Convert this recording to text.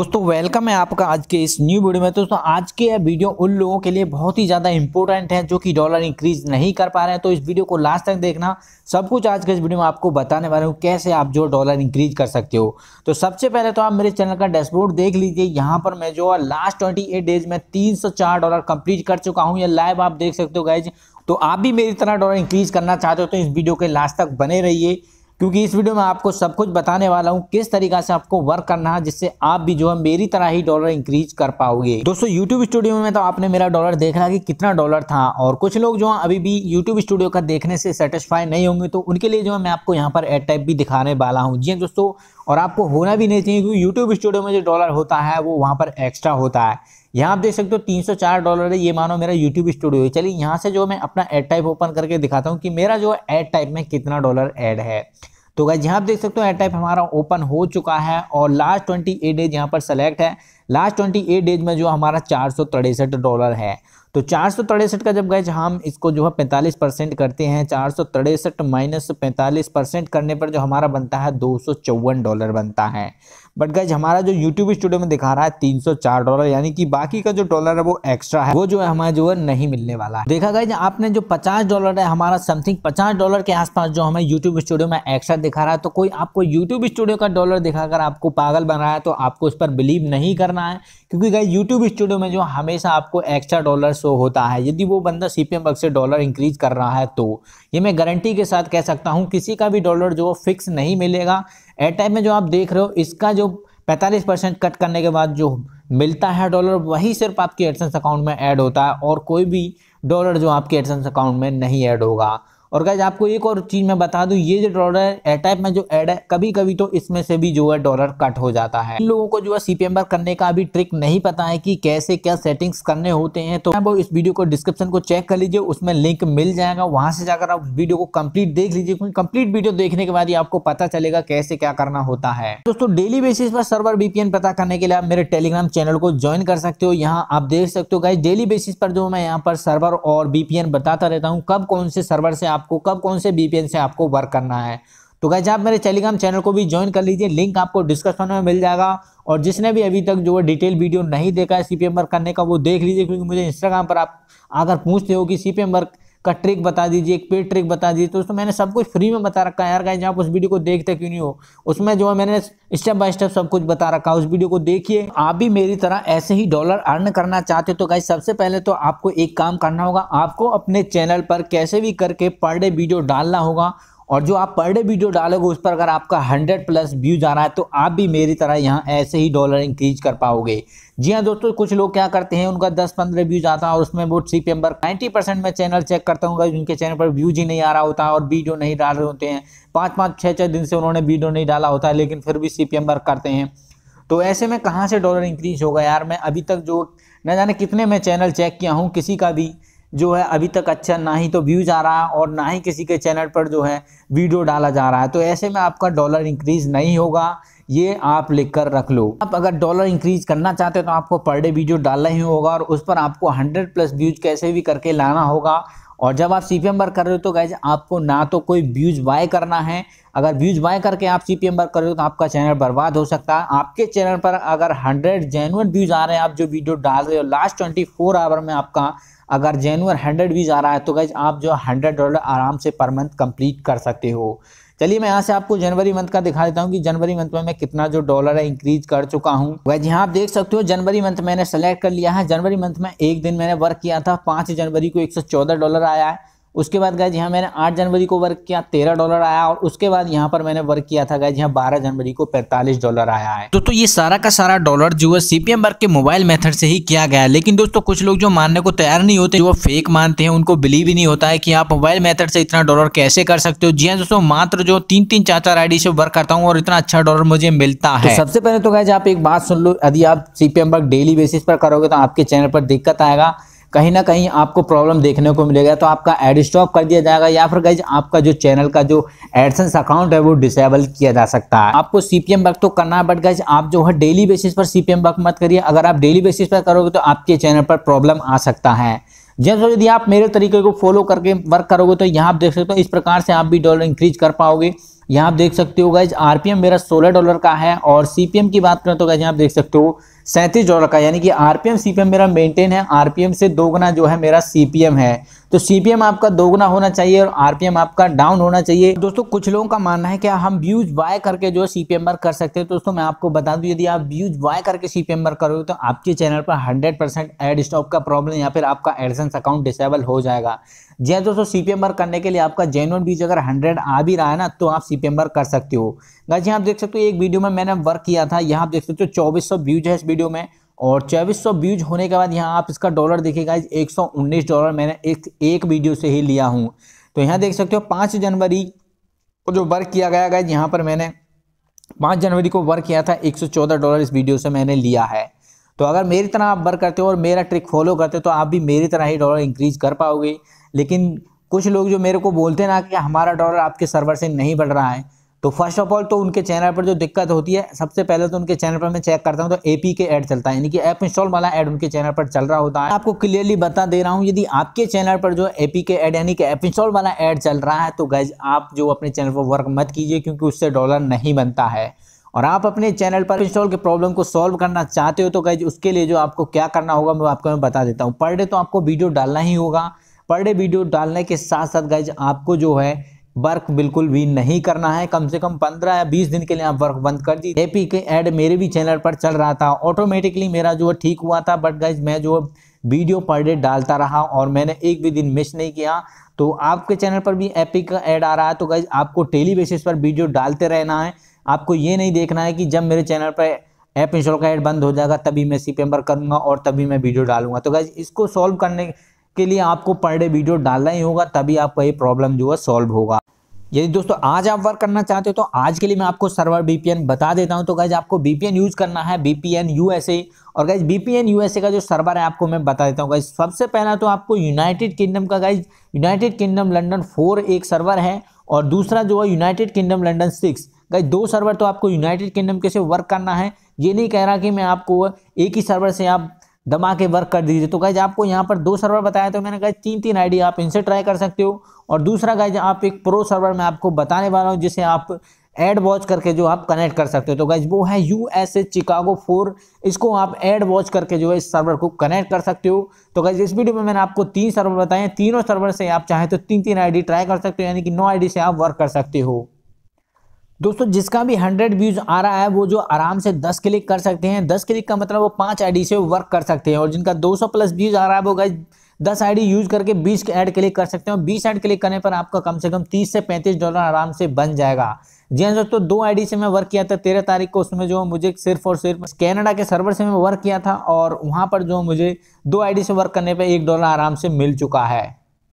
दोस्तों वेलकम है आपका आज के इस न्यू वीडियो में दोस्तों आज के वीडियो उन लोगों के लिए बहुत ही ज़्यादा इंपॉर्टेंट है जो कि डॉलर इंक्रीज नहीं कर पा रहे हैं तो इस वीडियो को लास्ट तक देखना सब कुछ आज के इस वीडियो में आपको बताने वाले हूँ कैसे आप जो डॉलर इंक्रीज कर सकते हो तो सबसे पहले तो आप मेरे चैनल का डैशबोर्ड देख लीजिए यहाँ पर मैं जो है लास्ट ट्वेंटी डेज में तीन डॉलर कंप्लीट कर चुका हूँ या लाइव आप देख सकते हो गाइज तो आप भी मेरी तरह डॉलर इंक्रीज करना चाहते हो तो इस वीडियो के लास्ट तक बने रहिए क्योंकि इस वीडियो में आपको सब कुछ बताने वाला हूँ किस तरीका से आपको वर्क करना है जिससे आप भी जो है मेरी तरह ही डॉलर इंक्रीज कर पाओगे दोस्तों यूट्यूब स्टूडियो में तो आपने मेरा डॉलर देखा कि कितना डॉलर था और कुछ लोग जो है अभी भी यूट्यूब स्टूडियो का देखने से सेटिस्फाई नहीं होंगे तो उनके लिए जो है मैं आपको यहाँ पर एड टाइप भी दिखाने वाला हूँ जी हाँ दोस्तों और आपको होना भी नहीं चाहिए क्योंकि यूट्यूब स्टूडियो में जो डॉलर होता है वो वहाँ पर एक्स्ट्रा होता है यहाँ आप देख सकते हो 304 डॉलर है ये मानो मेरा यूट्यूब स्टूडियो है चलिए यहाँ से जो मैं अपना एड टाइप ओपन करके दिखाता हूँ कि मेरा जो एड टाइप में कितना डॉलर एड है तो गाइज यहाँ आप देख सकते हो एड टाइप हमारा ओपन हो चुका है और लास्ट ट्वेंटी एट डेज यहाँ पर सेलेक्ट है लास्ट ट्वेंटी एट डेज में जो हमारा चार सौ तिरसठ डॉलर है तो चार सौ तिरसठ का जब गए हम इसको जो है पैंतालीस परसेंट करते हैं चार सौ तिरसठ माइनस पैंतालीस परसेंट करने पर जो हमारा बनता है दो सौ चौवन डॉलर बनता है बट गज हमारा जो यूट्यूब स्टूडियो में दिखा रहा है तीन सौ चार डॉलर यानी कि बाकी का जो डॉलर है वो एक्स्ट्रा है वो जो है हमारा जो है नहीं मिलने वाला है देखा गया आपने जो पचास डॉलर है हमारा समथिंग पचास डॉलर के आसपास जो हमें यूट्यूब स्टूडियो में एक्स्ट्रा दिखा रहा है तो कोई आपको यूट्यूब स्टूडियो का डॉलर दिखाकर आपको पागल बन रहा है तो आपको इस पर बिलीव नहीं करना करना है क्योंकि गाइज यूट्यूब स्टूडियो में जो हमेशा आपको एक्स्ट्रा डॉलर शो होता है यदि वो बंदा सी पी से डॉलर इंक्रीज कर रहा है तो ये मैं गारंटी के साथ कह सकता हूँ किसी का भी डॉलर जो फिक्स नहीं मिलेगा एट टाइम में जो आप देख रहे हो इसका जो पैंतालीस परसेंट कट करने के बाद जो मिलता है डॉलर वही सिर्फ आपके एडसेंस अकाउंट में ऐड होता है और कोई भी डॉलर जो आपके एडसेंस अकाउंट में नहीं ऐड होगा और गाइज आपको एक और चीज़ मैं बता दूं ये जो डॉलर है टाइप में जो ऐड है कभी कभी तो इसमें से भी जो है डॉलर कट हो जाता है इन लोगों को जो है सीपीएम पर करने का अभी ट्रिक नहीं पता है कि कैसे क्या सेटिंग्स करने होते हैं तो वो इस वीडियो को डिस्क्रिप्शन को चेक कर लीजिए उसमें लिंक मिल जाएगा वहां से जाकर आप वीडियो को कम्प्लीट देख लीजिए क्योंकि कम्प्लीट वीडियो देखने के बाद ही आपको पता चलेगा कैसे क्या करना होता है दोस्तों डेली बेसिस पर सर्वर बीपीएन पता करने के लिए आप मेरे टेलीग्राम चैनल को ज्वाइन कर सकते हो यहाँ आप देख सकते हो गाइज डेली बेसिस पर जो मैं यहाँ पर सर्वर और बीपीएन बताता रहता हूँ कब कौन से सर्वर से आप आपको कब कौन से बी से आपको वर्क करना है तो गैज आप मेरे टेलीग्राम चैनल को भी ज्वाइन कर लीजिए लिंक आपको डिस्क्रिप्शन में मिल जाएगा और जिसने भी अभी तक जो है डिटेल वीडियो नहीं देखा है सी वर्क करने का वो देख लीजिए क्योंकि मुझे इंस्टाग्राम पर आप अगर पूछते हो कि सी वर्क का ट्रिक बता दीजिए एक पेड ट्रिक बता दीजिए तो उसमें मैंने सब कुछ फ्री में बता रखा है यार गाइस आप उस वीडियो को देखते क्यों नहीं हो उसमें जो है मैंने स्टेप बाय स्टेप सब कुछ बता रखा है उस वीडियो को देखिए आप भी मेरी तरह ऐसे ही डॉलर अर्न करना चाहते हो तो गाइस सबसे पहले तो आपको एक काम करना होगा आपको अपने चैनल पर कैसे भी करके पर डे वीडियो डालना होगा और जो आप पर डे वीडियो डालोगे उस पर अगर आपका 100 प्लस व्यूज आ रहा है तो आप भी मेरी तरह यहाँ ऐसे ही डॉलर इंक्रीज कर पाओगे जी हाँ दोस्तों कुछ लोग क्या करते हैं उनका 10-15 व्यूज आता है और उसमें वो थ्री मेंबर नाइन्टी परसेंट मैं चैनल चेक करता हूँ जिनके चैनल पर व्यूज ही नहीं आ रहा होता और वीडियो नहीं डाल रहे होते हैं पाँच पाँच छः छः दिन से उन्होंने वीडियो नहीं डाला होता लेकिन फिर भी सी करते हैं तो ऐसे में कहाँ से डॉलर इंक्रीज होगा यार मैं अभी तक जो न जाने कितने मैं चैनल चेक किया हूँ किसी का भी जो है अभी तक अच्छा ना ही तो व्यूज आ रहा है और ना ही किसी के चैनल पर जो है वीडियो डाला जा रहा है तो ऐसे में आपका डॉलर इंक्रीज नहीं होगा ये आप लिख कर रख लो आप अगर डॉलर इंक्रीज करना चाहते हो तो आपको पर डे वीडियो डालना ही होगा और उस पर आपको 100 प्लस व्यूज कैसे भी करके लाना होगा और जब आप सी पी वर्क कर रहे हो तो गैज आपको ना तो कोई व्यूज बाय करना है अगर व्यूज बाय करके आप सी पी वर्क कर रहे हो तो आपका चैनल बर्बाद हो सकता है आपके चैनल पर अगर हंड्रेड जेनुअन व्यूज आ रहे हैं आप जो वीडियो डाल रहे हो लास्ट ट्वेंटी फोर आवर में आपका अगर जेनुअन हंड्रेड वीज आ रहा है तो गाइज आप जो हंड्रेड डॉलर आराम से पर मंथ कंप्लीट कर सकते हो चलिए मैं यहाँ से आपको जनवरी मंथ का दिखा देता हूँ कि जनवरी मंथ में मैं कितना जो डॉलर है इंक्रीज कर चुका हूँ वैसे यहाँ आप देख सकते हो जनवरी मंथ मैंने सेलेक्ट कर लिया है जनवरी मंथ में एक दिन मैंने वर्क किया था पाँच जनवरी को एक डॉलर आया है उसके बाद गए यहाँ मैंने आठ जनवरी को वर्क किया तेरह डॉलर आया और उसके बाद यहाँ पर मैंने वर्क किया था गाइज यहाँ बारह जनवरी को पैंतालीस डॉलर आया है तो, तो ये सारा का सारा डॉलर जो है सीपीएम वर्क के मोबाइल मेथड से ही किया गया लेकिन दोस्तों कुछ लोग जो मानने को तैयार नहीं होते वो फेक मानते हैं उनको बिलीव ही नहीं होता है कि आप मोबाइल मेथड से इतना डॉलर कैसे कर सकते हो जी हाँ दोस्तों मात्र जो तीन तीन चार चार आई से वर्क करता हूँ और इतना अच्छा डॉलर मुझे मिलता तो है सबसे पहले तो गए आप एक बात सुन लो यदि आप सीपीएम वर्क डेली बेसिस पर करोगे तो आपके चैनल पर दिक्कत आएगा कहीं ना कहीं आपको प्रॉब्लम देखने को मिलेगा तो आपका एड स्टॉप कर दिया जाएगा या फिर गाइज आपका जो चैनल का जो एडसेंस अकाउंट है वो डिसेबल किया जा सकता है आपको सीपीएम वर्क तो करना है बट गाइज आप जो है डेली बेसिस पर सीपीएम वर्क मत करिए अगर आप डेली बेसिस पर करोगे तो आपके चैनल पर प्रॉब्लम आ सकता है जैसे यदि आप मेरे तरीके को फॉलो करके वर्क करोगे तो यहाँ आप देख सकते हो इस प्रकार से आप भी डॉलर इंक्रीज कर पाओगे यहाँ आप देख सकते हो गाइज आरपीएम मेरा सोलह डॉलर का है और सीपीएम की बात करें तो गाइज यहाँ आप देख सकते हो सैंतीस डॉलर का यानी कि आरपीएम सीपीएम मेरा मेंटेन है आरपीएम से दोगुना जो है मेरा सीपीएम है तो सीपीएम आपका दोगुना होना चाहिए और आरपीएम आपका डाउन होना चाहिए दोस्तों कुछ लोगों का मानना है कि हम व्यूज बाय करके जो है सीपीएम पर कर सकते हैं दोस्तों मैं आपको बता दूं यदि आप व्यूज बाय करके सीपीएम पर करोगे तो आपके चैनल पर हंड्रेड परसेंट एड स्टॉप का प्रॉब्लम या फिर आपका एडसेंस अकाउंट डिसेबल हो जाएगा जी हाँ दोस्तों सी पर करने के लिए आपका जेनुअन व्यूज अगर हंड्रेड आ भी रहा है ना तो आप सी पर कर सकते हो गाजी आप देख सकते हो एक वीडियो में मैंने वर्क किया था यहाँ आप देख सकते हो चौबीस व्यूज है वीडियो में और 2400 व्यूज होने के बाद यहाँ आप इसका डॉलर देखेगा एक सौ उन्नीस डॉलर मैंने एक एक वीडियो से ही लिया हूँ तो यहाँ देख सकते हो पाँच जनवरी को जो वर्क किया गया गाइज यहाँ पर मैंने पाँच जनवरी को वर्क किया था एक सौ चौदह डॉलर इस वीडियो से मैंने लिया है तो अगर मेरी तरह आप वर्क करते हो और मेरा ट्रिक फॉलो करते हो तो आप भी मेरी तरह ही डॉलर इंक्रीज कर पाओगे लेकिन कुछ लोग जो मेरे को बोलते ना कि हमारा डॉलर आपके सर्वर से नहीं बढ़ रहा है तो फर्स्ट ऑफ ऑल तो उनके चैनल पर जो दिक्कत होती है सबसे पहले तो उनके चैनल पर मैं चेक करता हूँ तो एपी के एड चलता है यानी कि ऐप इंस्टॉल वाला एड उनके चैनल पर चल रहा होता है आपको क्लियरली बता दे रहा हूँ यदि आपके चैनल पर जो एपी के एड यानी कि ऐप इंस्टॉल वाला एड चल रहा है तो गैज आप जो अपने चैनल पर वर्क मत कीजिए क्योंकि उससे डॉलर नहीं बनता है और आप अपने चैनल पर इंस्टॉल के प्रॉब्लम को सॉल्व करना चाहते हो तो गैज उसके लिए जो आपको क्या करना होगा मैं आपको मैं बता देता हूँ पर डे तो आपको वीडियो डालना ही होगा पर डे वीडियो डालने के साथ साथ गैज आपको जो है वर्क बिल्कुल भी नहीं करना है कम से कम पंद्रह या बीस दिन के लिए आप वर्क बंद कर दीजिए एपी के एड मेरे भी चैनल पर चल रहा था ऑटोमेटिकली मेरा जो ठीक हुआ था बट गाइज मैं जो वीडियो पर डे डालता रहा और मैंने एक भी दिन मिस नहीं किया तो आपके चैनल पर भी एपी का ऐड आ रहा है तो गाइज आपको डेली बेसिस पर वीडियो डालते रहना है आपको ये नहीं देखना है कि जब मेरे चैनल पर ऐप इंस्टॉल का एड बंद हो जाएगा तभी मैं सी पेम्बर करूँगा और तभी मैं वीडियो डालूंगा तो गाइज इसको सॉल्व करने के लिए आपको पर डे वीडियो डालना ही होगा तभी आपका ये प्रॉब्लम जो है सॉल्व होगा यदि दोस्तों आज आप वर्क करना चाहते हो तो आज के लिए मैं आपको सर्वर बीपीएन बता देता हूं तो गैज आपको बीपीएन यूज़ करना है बीपीएन यूएसए और गैज बीपीएन यूएसए का जो सर्वर है आपको मैं बता देता हूं गैज सबसे पहला तो आपको यूनाइटेड किंगडम का guys United Kingdom London four एक सर्वर है और दूसरा जो है United Kingdom London six guys दो सर्वर तो आपको यूनाइटेड किंगडम के से वर्क करना है ये नहीं कह रहा कि मैं आपको एक ही सर्वर से आप दमा के वर्क कर दीजिए तो गाइज आपको यहाँ पर दो सर्वर बताया तो मैंने कहा तीन तीन आईडी आप इनसे ट्राई कर सकते हो और दूसरा गाइज आप एक प्रो सर्वर में आपको बताने वाला हूँ जिसे आप एड वॉच करके जो आप कनेक्ट कर सकते हो तो गाइज वो है U S A Chicago four इसको आप एड वॉच करके जो है इस सर्वर को कनेक्ट कर सकते हो तो गाइज इस वीडियो में मैंने आपको तीन सर्वर बताए तीनों सर्वर से आप चाहें तो तीन तीन आई ट्राई कर सकते हो यानी कि नौ आई से आप वर्क कर सकते हो दोस्तों जिसका भी हंड्रेड व्यूज आ रहा है वो जो आराम से दस क्लिक कर सकते हैं दस क्लिक का मतलब वो पांच आईडी से वर्क कर सकते हैं और जिनका दो सौ प्लस व्यूज आ रहा है वो गाइज दस आईडी यूज करके बीस ऐड क्लिक कर सकते हैं और बीस ऐड क्लिक करने पर आपका कम से कम तीस से पैंतीस डॉलर आराम से बन जाएगा जी हाँ दोस्तों दो आईडी से मैं वर्क किया था तेरह तारीख को उसमें जो मुझे सिर्फ और सिर्फ कैनेडा के सर्वर से मैं वर्क किया था और वहाँ पर जो मुझे दो आईडी से वर्क करने पर एक डॉलर आराम से मिल चुका है